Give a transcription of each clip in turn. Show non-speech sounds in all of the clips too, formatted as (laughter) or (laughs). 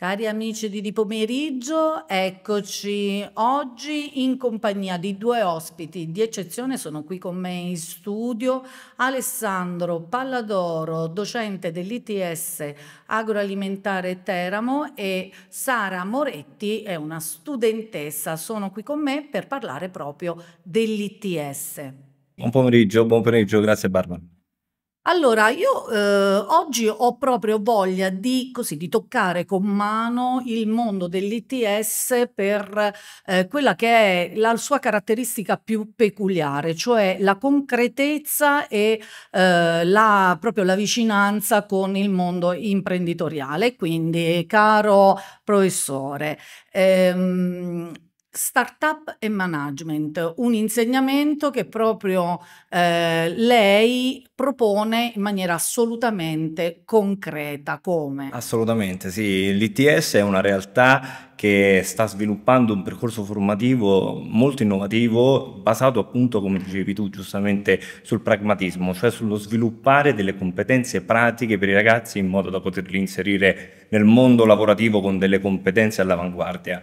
Cari amici di Di Pomeriggio, eccoci oggi in compagnia di due ospiti di eccezione, sono qui con me in studio, Alessandro Palladoro, docente dell'ITS agroalimentare Teramo e Sara Moretti è una studentessa, sono qui con me per parlare proprio dell'ITS. Buon pomeriggio, buon pomeriggio, grazie Barbara. Allora, io, ehm, oggi ho proprio voglia di così, di toccare con mano il mondo dell'ITS per, ehm, quella che è la sua caratteristica più peculiare, cioè la concretezza e, ehm, la proprio la vicinanza con il mondo imprenditoriale. Quindi, caro professore, ehm Startup e management, un insegnamento che proprio eh, lei propone in maniera assolutamente concreta. Come? Assolutamente, sì. L'ITS è una realtà che sta sviluppando un percorso formativo molto innovativo, basato appunto, come dicevi tu giustamente, sul pragmatismo, cioè sullo sviluppare delle competenze pratiche per i ragazzi in modo da poterli inserire nel mondo lavorativo con delle competenze all'avanguardia.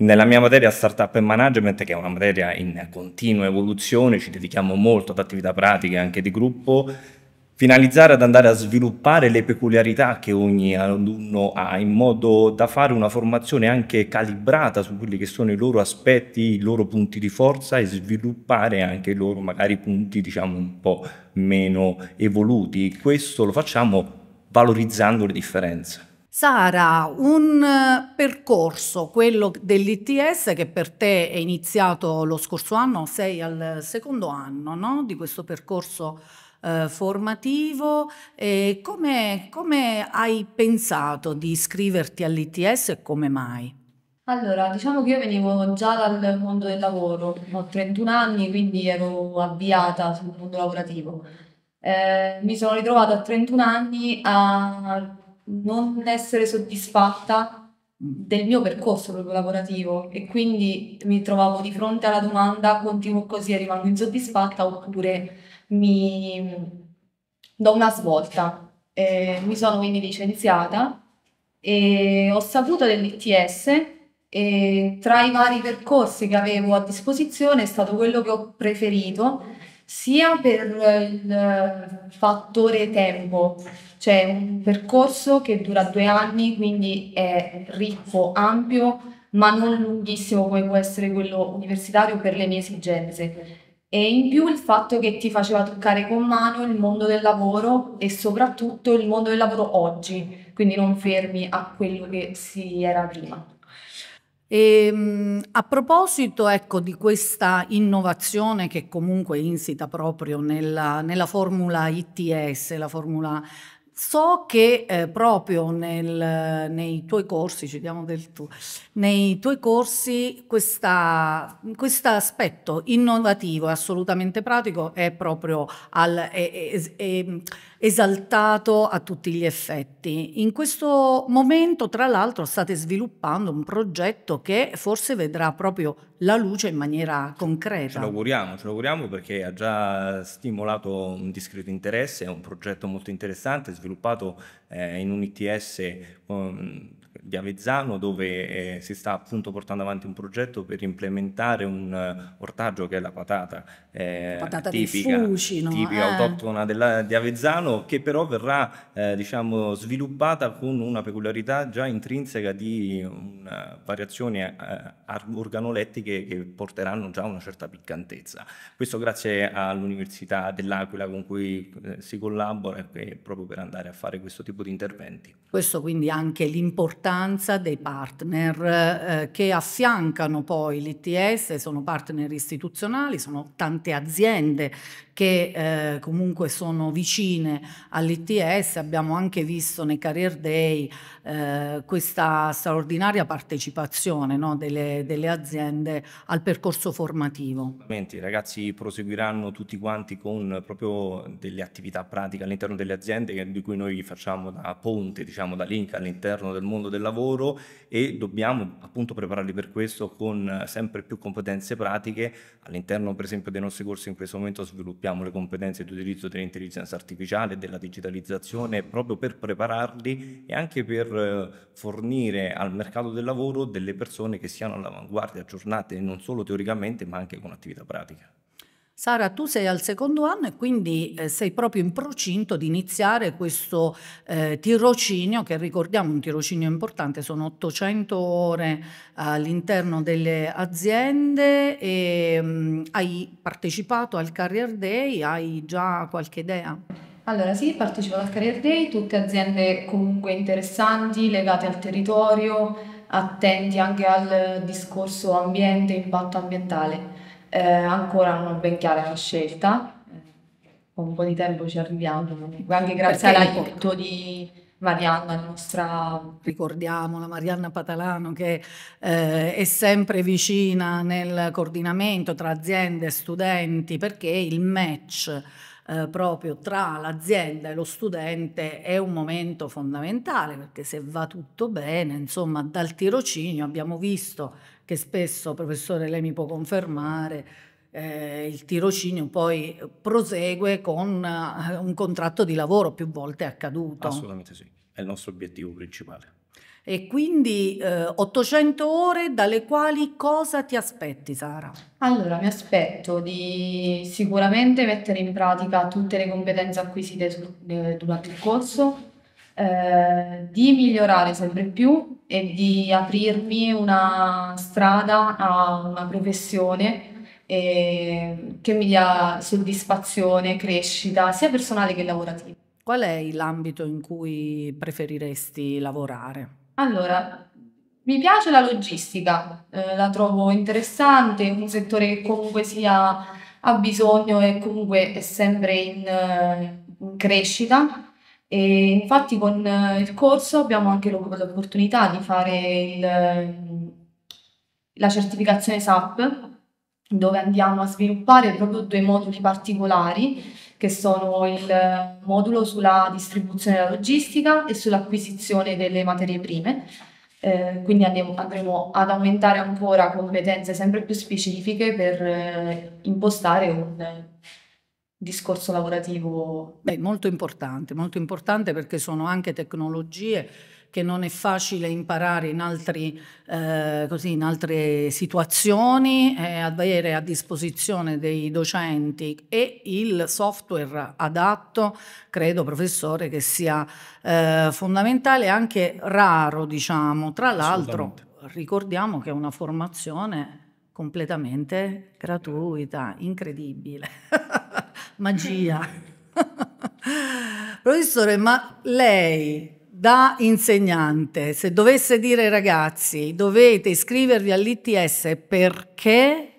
Nella mia materia Startup e Management, che è una materia in continua evoluzione, ci dedichiamo molto ad attività pratiche anche di gruppo, finalizzare ad andare a sviluppare le peculiarità che ogni alunno ha in modo da fare una formazione anche calibrata su quelli che sono i loro aspetti, i loro punti di forza e sviluppare anche i loro magari punti diciamo un po' meno evoluti. Questo lo facciamo valorizzando le differenze. Sara, un eh, percorso, quello dell'ITS che per te è iniziato lo scorso anno, sei al secondo anno no? di questo percorso eh, formativo, come, come hai pensato di iscriverti all'ITS e come mai? Allora, diciamo che io venivo già dal mondo del lavoro, ho 31 anni, quindi ero avviata sul mondo lavorativo. Eh, mi sono ritrovata a 31 anni a non essere soddisfatta del mio percorso proprio lavorativo e quindi mi trovavo di fronte alla domanda continuo così e rimango insoddisfatta oppure mi do una svolta. Eh, mi sono quindi licenziata e ho saputo dell'ITS e tra i vari percorsi che avevo a disposizione è stato quello che ho preferito sia per il fattore tempo, cioè un percorso che dura due anni, quindi è ricco, ampio, ma non lunghissimo come può essere quello universitario per le mie esigenze. E in più il fatto che ti faceva toccare con mano il mondo del lavoro e soprattutto il mondo del lavoro oggi, quindi non fermi a quello che si era prima. E, ehm, a proposito ecco, di questa innovazione che comunque insita proprio nella, nella formula ITS, la formula So che eh, proprio nel, nei tuoi corsi, ci diamo del tu, nei tuoi corsi questo aspetto innovativo e assolutamente pratico è proprio al, è, è, è, ehm, esaltato a tutti gli effetti. In questo momento, tra l'altro, state sviluppando un progetto che forse vedrà proprio la luce in maniera concreta. Ce lo auguriamo, ce lo auguriamo perché ha già stimolato un discreto interesse, è un progetto molto interessante, sviluppato eh, in un ITS um, di Avezzano dove eh, si sta appunto portando avanti un progetto per implementare un uh, ortaggio che è la patata, eh, patata tipica, di fucino, tipica eh. autoctona della, di Avezzano italiano che però verrà eh, diciamo, sviluppata con una peculiarità già intrinseca di una eh, variazioni eh, organolettiche che porteranno già una certa piccantezza. Questo grazie all'Università dell'Aquila con cui eh, si collabora proprio per andare a fare questo tipo di interventi. Questo quindi anche l'importanza dei partner eh, che affiancano poi l'ITS, sono partner istituzionali, sono tante aziende che eh, comunque sono vicine all'ITS, abbiamo anche visto nei Career Day eh, questa straordinaria partecipazione no, delle, delle, aziende al percorso formativo. I ragazzi proseguiranno tutti quanti con proprio delle attività pratiche all'interno delle aziende di cui noi facciamo da ponte, diciamo da link all'interno del mondo del lavoro e dobbiamo appunto prepararli per questo con sempre più competenze pratiche all'interno per esempio dei nostri corsi in questo momento sviluppiamo le competenze di utilizzo dell'intelligenza artificiale digitale, della digitalizzazione, proprio per prepararli e anche per eh, fornire al mercato del lavoro delle persone che siano all'avanguardia, aggiornate non solo teoricamente ma anche con attività pratica. Sara, tu sei al secondo anno e quindi eh, sei proprio in procinto di iniziare questo eh, tirocinio, che ricordiamo un tirocinio importante, sono 800 ore all'interno delle aziende e mh, mm, hai partecipato al Career Day, hai già qualche idea? Allora sì, partecipo al Career Day, tutte aziende comunque interessanti, legate al territorio, attenti anche al discorso ambiente, impatto ambientale. Eh, ancora non ho ben chiara la scelta, con un po' di tempo ci arriviamo, anche grazie all'aiuto di Marianna, la nostra... Ricordiamola, Marianna Patalano che eh, è sempre vicina nel coordinamento tra aziende e studenti perché il match eh, proprio tra l'azienda e lo studente è un momento fondamentale perché se va tutto bene, insomma, dal tirocinio abbiamo visto che spesso, professore, lei mi può confermare, eh, il tirocinio poi prosegue con uh, un contratto di lavoro, più volte accaduto. Assolutamente sì, è il nostro obiettivo principale. E quindi eh, 800 ore dalle quali cosa ti aspetti, Sara? Allora, mi aspetto di sicuramente mettere in pratica tutte le competenze acquisite su, eh, durante il corso, eh, di migliorare sempre più e di aprirmi una strada a una professione eh, che mi dia soddisfazione, crescita, sia personale che lavorativa. Qual è l'ambito in cui preferiresti lavorare? Allora, mi piace la logistica, eh, la trovo interessante, un settore che comunque sia, ha bisogno e comunque è sempre in, eh, in crescita. E infatti con eh, il corso abbiamo anche l'opportunità di fare il, la certificazione SAP, dove andiamo a sviluppare proprio due moduli particolari che sono il modulo sulla distribuzione della logistica e sull'acquisizione delle materie prime. Eh, quindi andiamo, andremo ad aumentare ancora competenze sempre più specifiche per eh, impostare un eh, discorso lavorativo. Beh, molto importante, molto importante perché sono anche tecnologie che non è facile imparare in, altri, eh, così, in altre situazioni, eh, avere a disposizione dei docenti e il software adatto, credo professore che sia eh, fondamentale e anche raro, diciamo. Tra l'altro ricordiamo che è una formazione completamente gratuita, incredibile, (laughs) magia. (laughs) Professore, ma lei da insegnante, se dovesse dire ai ragazzi dovete iscrivervi all'ITS perché?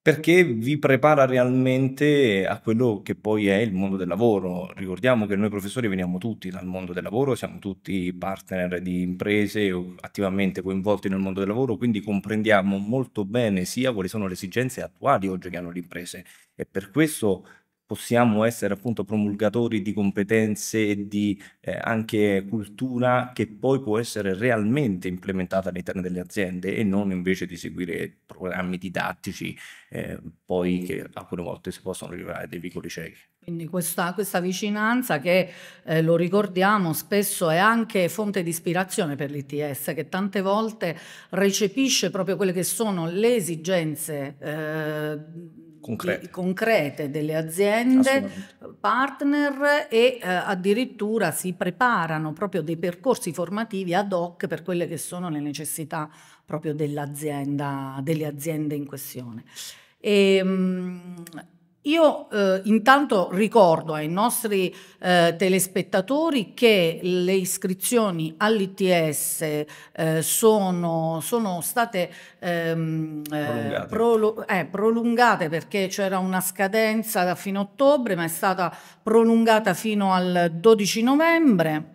Perché vi prepara realmente a quello che poi è il mondo del lavoro. Ricordiamo che noi professori veniamo tutti dal mondo del lavoro, siamo tutti partner di imprese attivamente coinvolti nel mondo del lavoro, quindi comprendiamo molto bene sia quali sono le esigenze attuali oggi che hanno le imprese e per questo possiamo essere appunto promulgatori di competenze e di eh, anche cultura che poi può essere realmente implementata all'interno delle aziende e non invece di seguire programmi didattici eh, poi che alcune volte si possono rivelare dei vicoli ciechi. Quindi questa, questa vicinanza che eh, lo ricordiamo spesso è anche fonte di ispirazione per l'ITS che tante volte recepisce proprio quelle che sono le esigenze eh, concrete, concrete delle aziende partner e eh, addirittura si preparano proprio dei percorsi formativi ad hoc per quelle che sono le necessità proprio dell'azienda, delle aziende in questione. E, ehm, mh, io eh, intanto ricordo ai nostri eh, telespettatori che le iscrizioni all'ITS eh, sono, sono, state ehm, eh, prolungate. Pro, eh, prolungate. perché c'era una scadenza da fine ottobre, ma è stata prolungata fino al 12 novembre.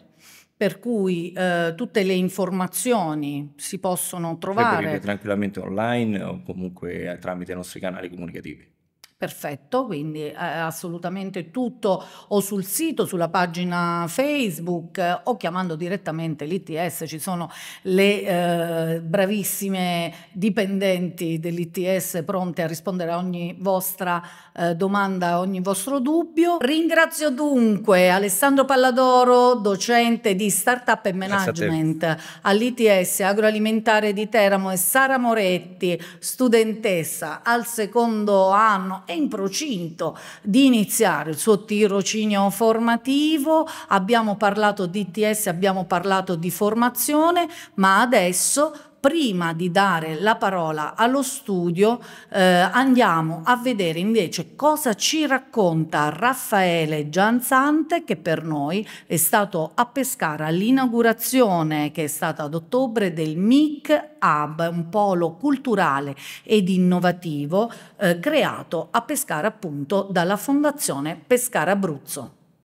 Per cui eh, tutte le informazioni si possono trovare. tranquillamente online o comunque tramite i nostri canali comunicativi. Perfetto, quindi eh, assolutamente tutto o sul sito, sulla pagina Facebook eh, o chiamando direttamente l'ITS, ci sono le eh, bravissime dipendenti dell'ITS pronte a rispondere a ogni vostra eh, domanda, a ogni vostro dubbio. Ringrazio dunque Alessandro Palladoro, docente di Startup e Management all'ITS Agroalimentare di Teramo e Sara Moretti, studentessa al secondo anno è in procinto di iniziare il suo tirocinio formativo, abbiamo parlato di TS, abbiamo parlato di formazione, ma adesso prima di dare la parola allo studio eh, andiamo a vedere invece cosa ci racconta Raffaele Gianzante che per noi è stato a Pescara all'inaugurazione che è stata ad ottobre del MIC Hub, un polo culturale ed innovativo eh, creato a Pescara appunto dalla Fondazione Pescara Abruzzo.